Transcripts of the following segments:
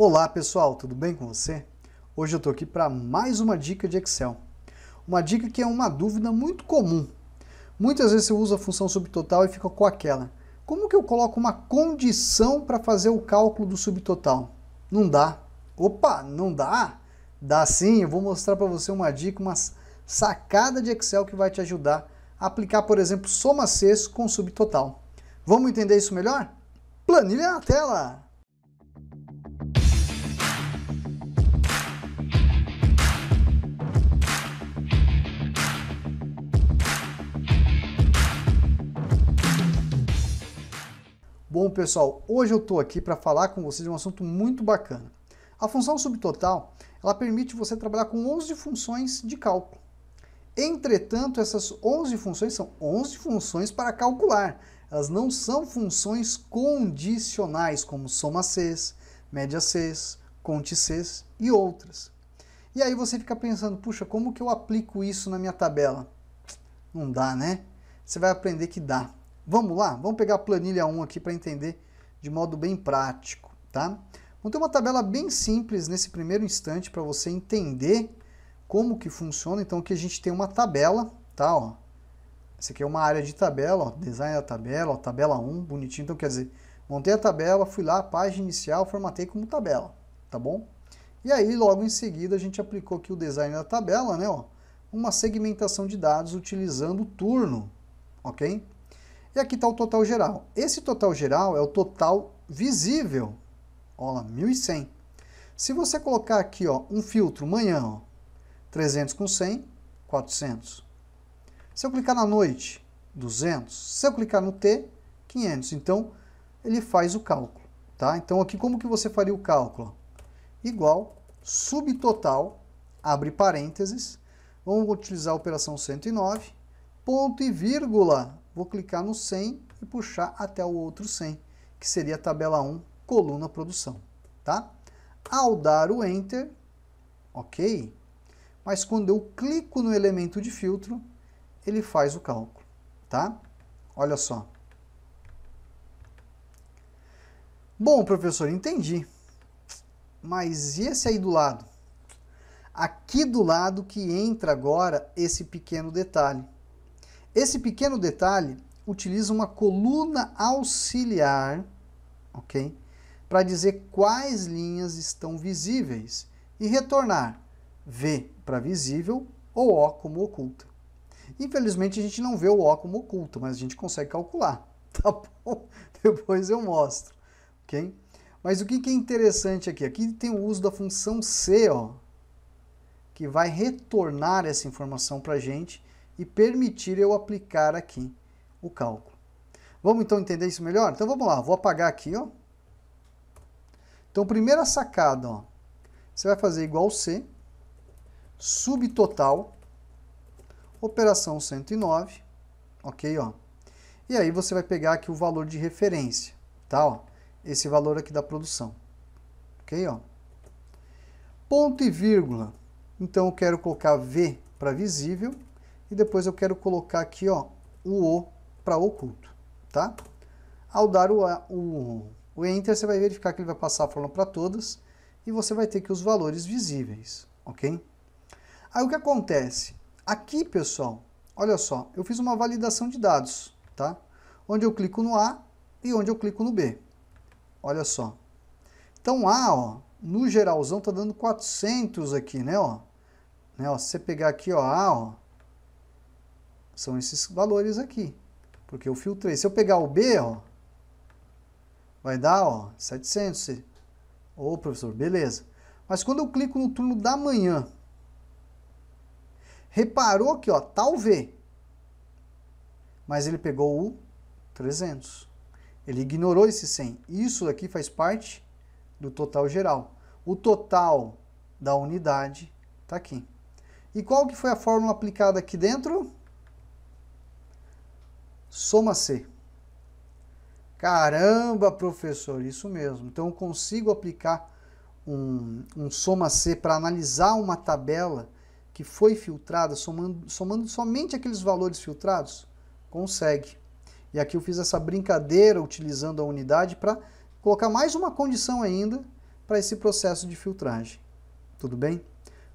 Olá pessoal, tudo bem com você? Hoje eu estou aqui para mais uma dica de Excel. Uma dica que é uma dúvida muito comum. Muitas vezes você usa a função subtotal e fica com aquela. Como que eu coloco uma condição para fazer o cálculo do subtotal? Não dá. Opa, não dá? Dá sim, eu vou mostrar para você uma dica, uma sacada de Excel que vai te ajudar a aplicar, por exemplo, soma sexto com subtotal. Vamos entender isso melhor? Planilha na tela! Bom, pessoal, hoje eu estou aqui para falar com vocês de um assunto muito bacana. A função subtotal, ela permite você trabalhar com 11 funções de cálculo. Entretanto, essas 11 funções são 11 funções para calcular. Elas não são funções condicionais, como soma Cs, média Cs, conte Cs e outras. E aí você fica pensando, puxa, como que eu aplico isso na minha tabela? Não dá, né? Você vai aprender que dá. Vamos lá? Vamos pegar a planilha 1 aqui para entender de modo bem prático, tá? Vamos ter uma tabela bem simples nesse primeiro instante para você entender como que funciona. Então aqui a gente tem uma tabela, tá? Ó. Essa aqui é uma área de tabela, ó, design da tabela, ó, tabela 1, bonitinho. Então quer dizer, montei a tabela, fui lá, página inicial, formatei como tabela, tá bom? E aí logo em seguida a gente aplicou aqui o design da tabela, né? Ó, uma segmentação de dados utilizando o turno, ok? E aqui está o total geral. Esse total geral é o total visível. Olha lá, 1.100. Se você colocar aqui ó, um filtro manhã, ó, 300 com 100, 400. Se eu clicar na noite, 200. Se eu clicar no T, 500. Então, ele faz o cálculo. Tá? Então, aqui como que você faria o cálculo? Igual, subtotal, abre parênteses, vamos utilizar a operação 109, ponto e vírgula, vou clicar no 100 e puxar até o outro 100, que seria a tabela 1, coluna produção, tá? Ao dar o Enter, ok, mas quando eu clico no elemento de filtro, ele faz o cálculo, tá? Olha só. Bom, professor, entendi. Mas e esse aí do lado? Aqui do lado que entra agora esse pequeno detalhe. Esse pequeno detalhe utiliza uma coluna auxiliar, ok? Para dizer quais linhas estão visíveis e retornar V para visível ou O como oculta. Infelizmente a gente não vê o O como oculto, mas a gente consegue calcular, tá bom? Depois eu mostro, ok? Mas o que, que é interessante aqui? Aqui tem o uso da função C, ó, que vai retornar essa informação para a gente e permitir eu aplicar aqui o cálculo. Vamos então entender isso melhor? Então vamos lá, vou apagar aqui, ó. Então, primeira sacada, ó. Você vai fazer igual C, subtotal, operação 109, ok, ó. E aí você vai pegar aqui o valor de referência, tá, ó. Esse valor aqui da produção, ok, ó. Ponto e vírgula. Então, eu quero colocar V para visível e depois eu quero colocar aqui ó, o O para oculto, tá? Ao dar o, o, o Enter, você vai verificar que ele vai passar a fórmula para todas e você vai ter que os valores visíveis, ok? Aí o que acontece? Aqui, pessoal, olha só, eu fiz uma validação de dados, tá? Onde eu clico no A e onde eu clico no B. Olha só. Então, A, ó, no geralzão tá dando 400 aqui, né, ó. Né, ó, se você pegar aqui, ó, A, ó, são esses valores aqui, porque eu filtrei. Se eu pegar o B, ó, vai dar ó, 700. Ô, oh, professor, beleza. Mas quando eu clico no turno da manhã, reparou que ó, tá o V, mas ele pegou o 300. Ele ignorou esse 100. Isso aqui faz parte do total geral. O total da unidade está aqui. E qual que foi a fórmula aplicada aqui dentro? soma C. Caramba, professor, isso mesmo. Então eu consigo aplicar um, um soma C para analisar uma tabela que foi filtrada, somando, somando somente aqueles valores filtrados? Consegue. E aqui eu fiz essa brincadeira utilizando a unidade para colocar mais uma condição ainda para esse processo de filtragem. Tudo bem?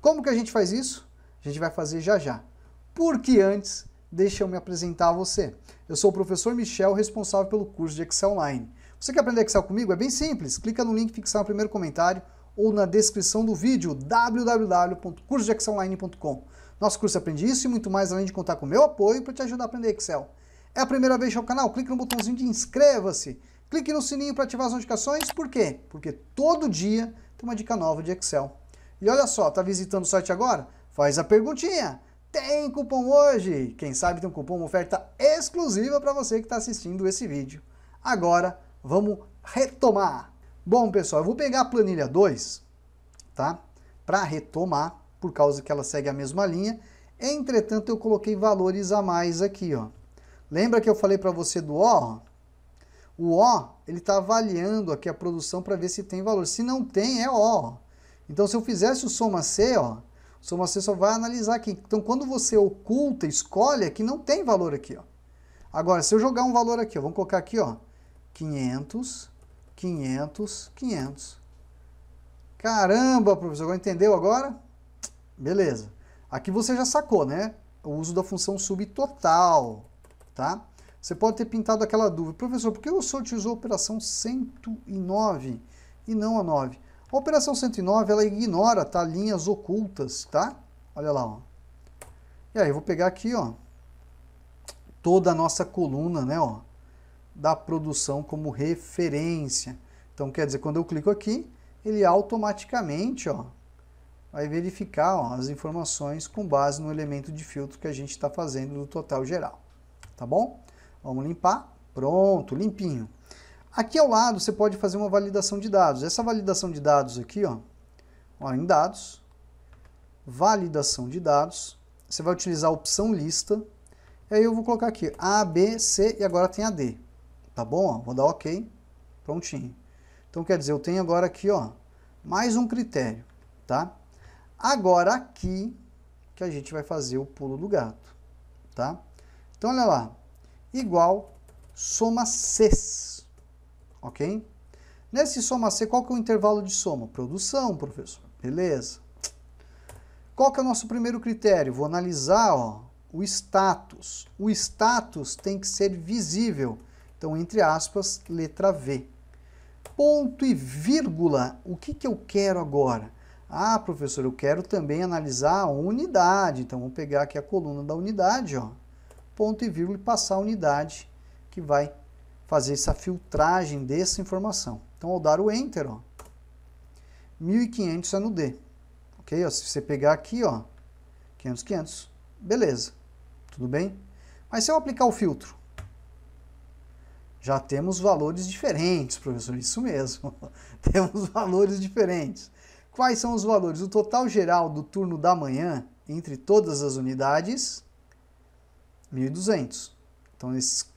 Como que a gente faz isso? A gente vai fazer já já. Porque antes deixa eu me apresentar a você. Eu sou o professor Michel, responsável pelo curso de Excel Online. Você quer aprender Excel comigo? É bem simples. Clica no link fixado no primeiro comentário ou na descrição do vídeo www.cursodeexcelonline.com. Nosso curso é Aprende Isso e muito mais, além de contar com o meu apoio para te ajudar a aprender Excel. É a primeira vez no canal? Clique no botãozinho de inscreva-se. Clique no sininho para ativar as notificações. Por quê? Porque todo dia tem uma dica nova de Excel. E olha só, tá visitando o site agora? Faz a perguntinha. Tem cupom hoje! Quem sabe tem um cupom, uma oferta exclusiva para você que está assistindo esse vídeo. Agora, vamos retomar. Bom, pessoal, eu vou pegar a planilha 2, tá? Para retomar, por causa que ela segue a mesma linha. Entretanto, eu coloquei valores a mais aqui, ó. Lembra que eu falei para você do O? O O, ele está avaliando aqui a produção para ver se tem valor. Se não tem, é O. Então, se eu fizesse o soma C, ó, o sommelier só vai analisar aqui. Então, quando você oculta, escolhe, aqui não tem valor aqui, ó. Agora, se eu jogar um valor aqui, ó, vamos colocar aqui, ó, 500, 500, 500. Caramba, professor, agora entendeu agora? Beleza. Aqui você já sacou, né? O uso da função subtotal, tá? Você pode ter pintado aquela dúvida. Professor, por que o senhor utilizou a operação 109 e não a 9? A operação 109, ela ignora, tá, linhas ocultas, tá? Olha lá, ó. E aí, eu vou pegar aqui, ó, toda a nossa coluna, né, ó, da produção como referência. Então, quer dizer, quando eu clico aqui, ele automaticamente, ó, vai verificar ó, as informações com base no elemento de filtro que a gente está fazendo do total geral, tá bom? Vamos limpar, pronto, limpinho. Aqui ao lado você pode fazer uma validação de dados. Essa validação de dados aqui, ó, ó em dados, validação de dados, você vai utilizar a opção lista, e aí eu vou colocar aqui A, B, C e agora tem a D. Tá bom? Ó, vou dar OK. Prontinho. Então quer dizer, eu tenho agora aqui, ó, mais um critério, tá? Agora aqui que a gente vai fazer o pulo do gato, tá? Então olha lá, igual soma Cs ok? Nesse soma C, qual que é o intervalo de soma? Produção, professor. Beleza. Qual que é o nosso primeiro critério? Vou analisar ó, o status. O status tem que ser visível. Então, entre aspas, letra V. Ponto e vírgula, o que, que eu quero agora? Ah, professor, eu quero também analisar a unidade. Então, vou pegar aqui a coluna da unidade, ó, ponto e vírgula e passar a unidade que vai fazer essa filtragem dessa informação. Então, ao dar o Enter, ó, 1.500 é no D. Ok? Ó, se você pegar aqui, ó, 500, 500, beleza, tudo bem? Mas se eu aplicar o filtro, já temos valores diferentes, professor, isso mesmo. temos valores diferentes. Quais são os valores? O total geral do turno da manhã, entre todas as unidades, 1.200. Então, esses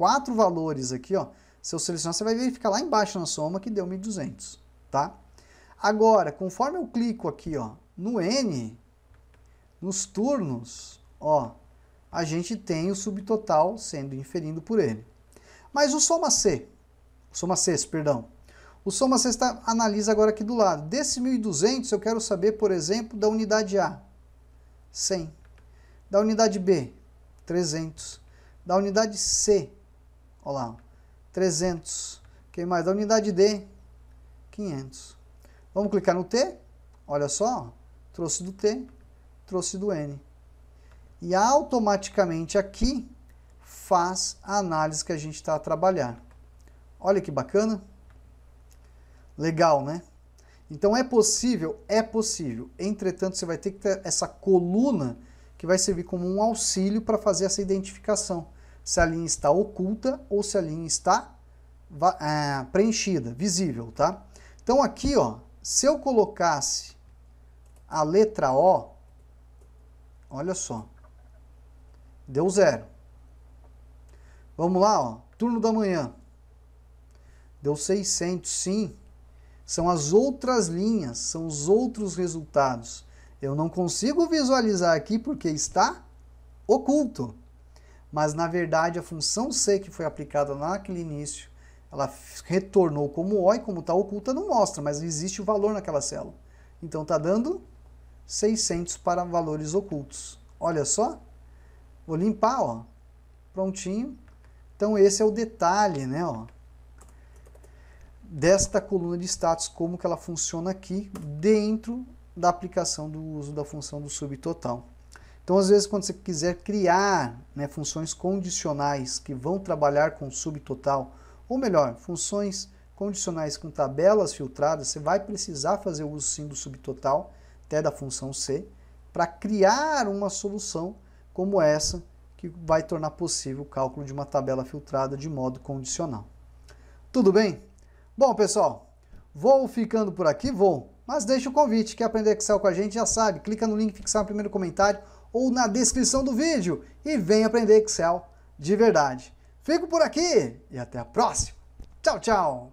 quatro valores aqui, ó, se eu selecionar, você vai verificar lá embaixo na soma que deu 1.200, tá? Agora, conforme eu clico aqui, ó, no N, nos turnos, ó, a gente tem o subtotal sendo inferido por ele. Mas o soma C, soma C, perdão, o soma C está, analisa agora aqui do lado. Desse 1.200, eu quero saber, por exemplo, da unidade A, 100. Da unidade B, 300. Da unidade C, Olha lá, 300. Quem mais? Da unidade D, 500. Vamos clicar no T? Olha só, trouxe do T, trouxe do N. E automaticamente aqui faz a análise que a gente está a trabalhar. Olha que bacana. Legal, né? Então é possível? É possível. Entretanto, você vai ter que ter essa coluna que vai servir como um auxílio para fazer essa identificação se a linha está oculta ou se a linha está é, preenchida, visível, tá? Então aqui, ó, se eu colocasse a letra O, olha só, deu zero. Vamos lá, ó, turno da manhã, deu 600, sim. São as outras linhas, são os outros resultados. Eu não consigo visualizar aqui porque está oculto mas na verdade a função C que foi aplicada naquele início, ela retornou como O e como está oculta não mostra, mas existe o valor naquela célula. Então está dando 600 para valores ocultos. Olha só, vou limpar, ó, prontinho. Então esse é o detalhe, né, ó, desta coluna de status, como que ela funciona aqui dentro da aplicação do uso da função do subtotal. Então, às vezes, quando você quiser criar né, funções condicionais que vão trabalhar com subtotal, ou melhor, funções condicionais com tabelas filtradas, você vai precisar fazer uso sim do subtotal, até da função C, para criar uma solução como essa, que vai tornar possível o cálculo de uma tabela filtrada de modo condicional. Tudo bem? Bom, pessoal, vou ficando por aqui, vou, mas deixa o convite, quer aprender Excel com a gente, já sabe, clica no link fixado no primeiro comentário, ou na descrição do vídeo e vem aprender Excel de verdade. Fico por aqui e até a próxima. Tchau, tchau!